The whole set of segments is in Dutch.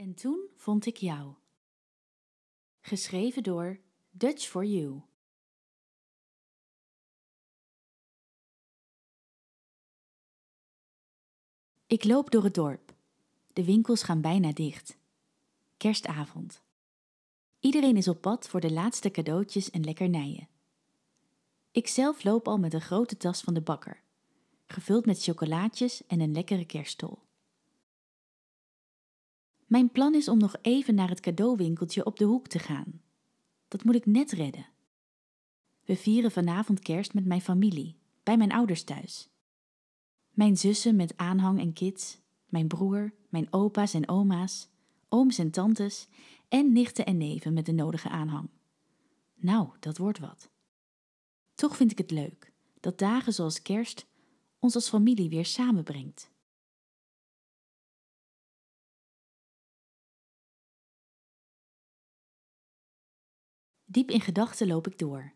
En toen vond ik jou. Geschreven door Dutch for You. Ik loop door het dorp. De winkels gaan bijna dicht. Kerstavond. Iedereen is op pad voor de laatste cadeautjes en lekkernijen. Ikzelf loop al met een grote tas van de bakker, gevuld met chocolaatjes en een lekkere kerststol. Mijn plan is om nog even naar het cadeauwinkeltje op de hoek te gaan. Dat moet ik net redden. We vieren vanavond kerst met mijn familie, bij mijn ouders thuis. Mijn zussen met aanhang en kids, mijn broer, mijn opa's en oma's, ooms en tantes en nichten en neven met de nodige aanhang. Nou, dat wordt wat. Toch vind ik het leuk dat dagen zoals kerst ons als familie weer samenbrengt. Diep in gedachten loop ik door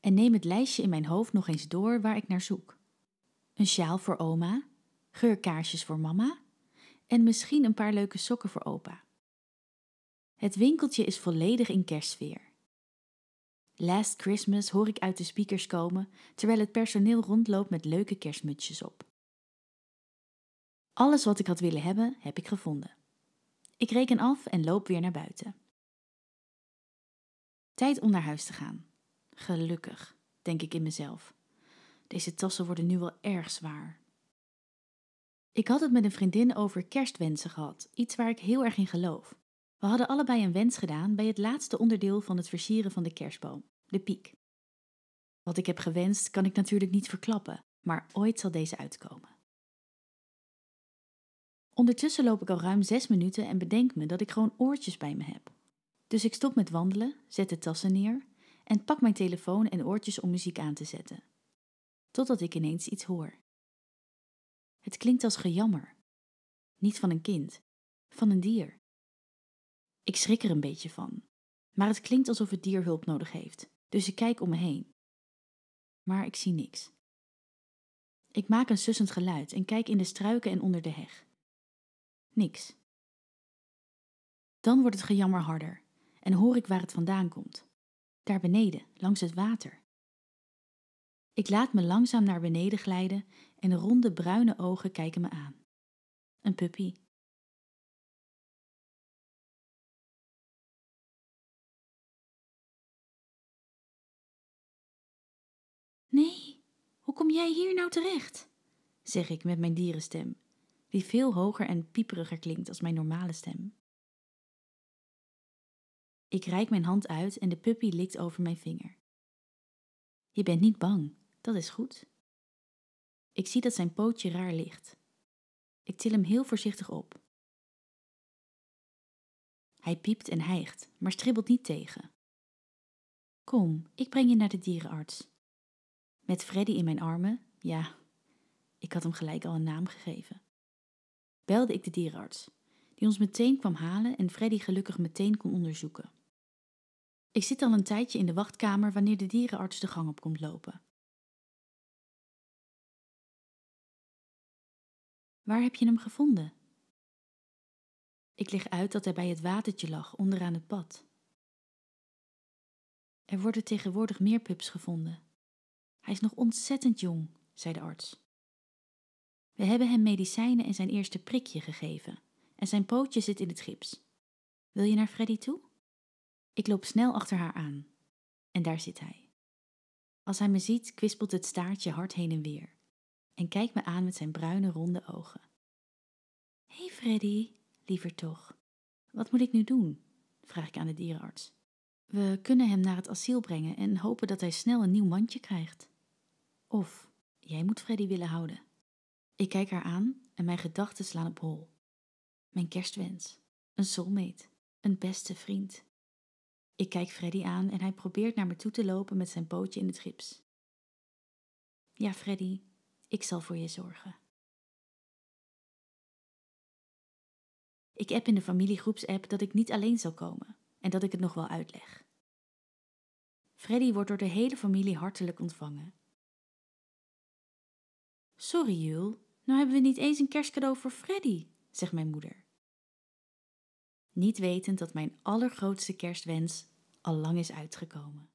en neem het lijstje in mijn hoofd nog eens door waar ik naar zoek. Een sjaal voor oma, geurkaarsjes voor mama en misschien een paar leuke sokken voor opa. Het winkeltje is volledig in kerstsfeer. Last Christmas hoor ik uit de speakers komen terwijl het personeel rondloopt met leuke kerstmutsjes op. Alles wat ik had willen hebben, heb ik gevonden. Ik reken af en loop weer naar buiten. Tijd om naar huis te gaan. Gelukkig, denk ik in mezelf. Deze tassen worden nu wel erg zwaar. Ik had het met een vriendin over kerstwensen gehad, iets waar ik heel erg in geloof. We hadden allebei een wens gedaan bij het laatste onderdeel van het versieren van de kerstboom, de piek. Wat ik heb gewenst kan ik natuurlijk niet verklappen, maar ooit zal deze uitkomen. Ondertussen loop ik al ruim zes minuten en bedenk me dat ik gewoon oortjes bij me heb. Dus ik stop met wandelen, zet de tassen neer en pak mijn telefoon en oortjes om muziek aan te zetten. Totdat ik ineens iets hoor. Het klinkt als gejammer. Niet van een kind, van een dier. Ik schrik er een beetje van, maar het klinkt alsof het dier hulp nodig heeft, dus ik kijk om me heen. Maar ik zie niks. Ik maak een sussend geluid en kijk in de struiken en onder de heg. Niks. Dan wordt het gejammer harder en hoor ik waar het vandaan komt. Daar beneden, langs het water. Ik laat me langzaam naar beneden glijden en de ronde bruine ogen kijken me aan. Een puppy. Nee, hoe kom jij hier nou terecht? zeg ik met mijn dierenstem, die veel hoger en pieperiger klinkt als mijn normale stem. Ik reik mijn hand uit en de puppy likt over mijn vinger. Je bent niet bang, dat is goed. Ik zie dat zijn pootje raar ligt. Ik til hem heel voorzichtig op. Hij piept en hijgt, maar stribbelt niet tegen. Kom, ik breng je naar de dierenarts. Met Freddy in mijn armen, ja, ik had hem gelijk al een naam gegeven. Belde ik de dierenarts, die ons meteen kwam halen en Freddy gelukkig meteen kon onderzoeken. Ik zit al een tijdje in de wachtkamer wanneer de dierenarts de gang op komt lopen. Waar heb je hem gevonden? Ik leg uit dat hij bij het watertje lag onderaan het pad. Er worden tegenwoordig meer pups gevonden. Hij is nog ontzettend jong, zei de arts. We hebben hem medicijnen en zijn eerste prikje gegeven en zijn pootje zit in het gips. Wil je naar Freddy toe? Ik loop snel achter haar aan. En daar zit hij. Als hij me ziet, kwispelt het staartje hard heen en weer. En kijkt me aan met zijn bruine, ronde ogen. Hé hey Freddy, liever toch. Wat moet ik nu doen? vraag ik aan de dierenarts. We kunnen hem naar het asiel brengen en hopen dat hij snel een nieuw mandje krijgt. Of jij moet Freddy willen houden. Ik kijk haar aan en mijn gedachten slaan op hol. Mijn kerstwens, een soulmate, een beste vriend, ik kijk Freddy aan en hij probeert naar me toe te lopen met zijn pootje in het gips. Ja, Freddy, ik zal voor je zorgen. Ik app in de familiegroepsapp dat ik niet alleen zal komen en dat ik het nog wel uitleg. Freddy wordt door de hele familie hartelijk ontvangen. Sorry, Jul, nou hebben we niet eens een kerstcadeau voor Freddy, zegt mijn moeder niet wetend dat mijn allergrootste kerstwens al lang is uitgekomen.